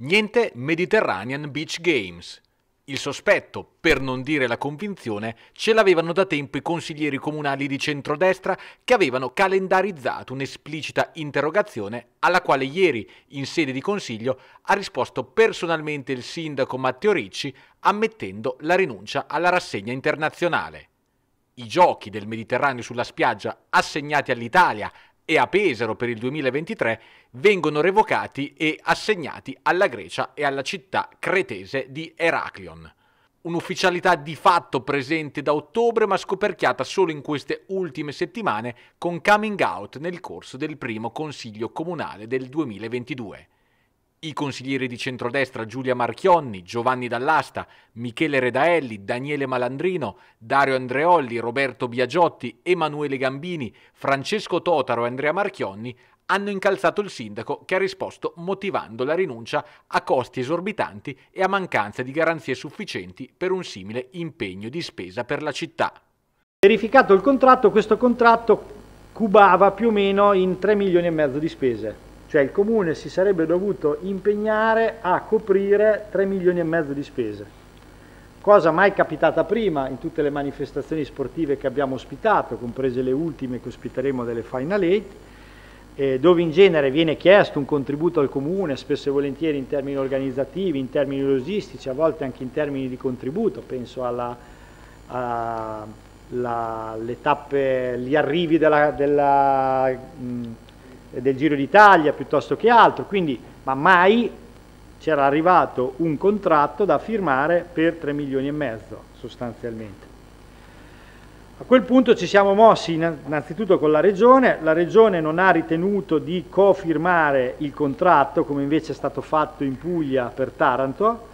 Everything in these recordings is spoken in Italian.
Niente Mediterranean Beach Games. Il sospetto, per non dire la convinzione, ce l'avevano da tempo i consiglieri comunali di centrodestra che avevano calendarizzato un'esplicita interrogazione alla quale ieri, in sede di consiglio, ha risposto personalmente il sindaco Matteo Ricci ammettendo la rinuncia alla rassegna internazionale. I giochi del Mediterraneo sulla spiaggia assegnati all'Italia e a Pesaro per il 2023 vengono revocati e assegnati alla Grecia e alla città cretese di Eraclion. Un'ufficialità di fatto presente da ottobre ma scoperchiata solo in queste ultime settimane con coming out nel corso del primo Consiglio Comunale del 2022. I consiglieri di centrodestra Giulia Marchionni, Giovanni Dall'Asta, Michele Redaelli, Daniele Malandrino, Dario Andreolli, Roberto Biagiotti, Emanuele Gambini, Francesco Totaro e Andrea Marchionni hanno incalzato il sindaco che ha risposto motivando la rinuncia a costi esorbitanti e a mancanza di garanzie sufficienti per un simile impegno di spesa per la città. Verificato il contratto, questo contratto cubava più o meno in 3 milioni e mezzo di spese cioè il comune si sarebbe dovuto impegnare a coprire 3 milioni e mezzo di spese cosa mai capitata prima in tutte le manifestazioni sportive che abbiamo ospitato, comprese le ultime che ospiteremo delle Final Eight, eh, dove in genere viene chiesto un contributo al comune, spesso e volentieri in termini organizzativi, in termini logistici, a volte anche in termini di contributo, penso alle tappe, gli arrivi della, della mh, del Giro d'Italia piuttosto che altro, quindi, ma mai c'era arrivato un contratto da firmare per 3 milioni e mezzo sostanzialmente. A quel punto ci siamo mossi innanzitutto con la Regione, la Regione non ha ritenuto di cofirmare il contratto come invece è stato fatto in Puglia per Taranto,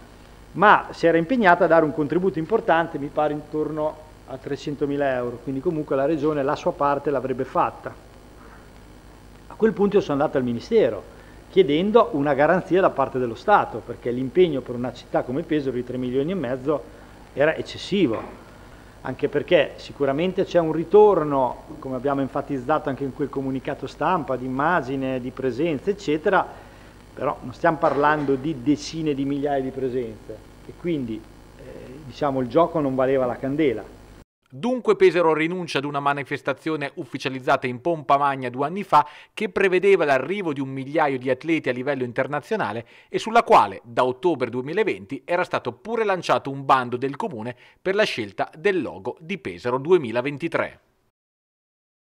ma si era impegnata a dare un contributo importante, mi pare intorno a 300 mila euro, quindi comunque la Regione la sua parte l'avrebbe fatta quel punto io sono andato al Ministero chiedendo una garanzia da parte dello Stato, perché l'impegno per una città come Pesaro di 3 milioni e mezzo era eccessivo, anche perché sicuramente c'è un ritorno, come abbiamo enfatizzato anche in quel comunicato stampa, di immagine, di presenze, eccetera, però non stiamo parlando di decine di migliaia di presenze e quindi eh, diciamo, il gioco non valeva la candela. Dunque Pesaro rinuncia ad una manifestazione ufficializzata in pompa magna due anni fa che prevedeva l'arrivo di un migliaio di atleti a livello internazionale e sulla quale da ottobre 2020 era stato pure lanciato un bando del comune per la scelta del logo di Pesaro 2023.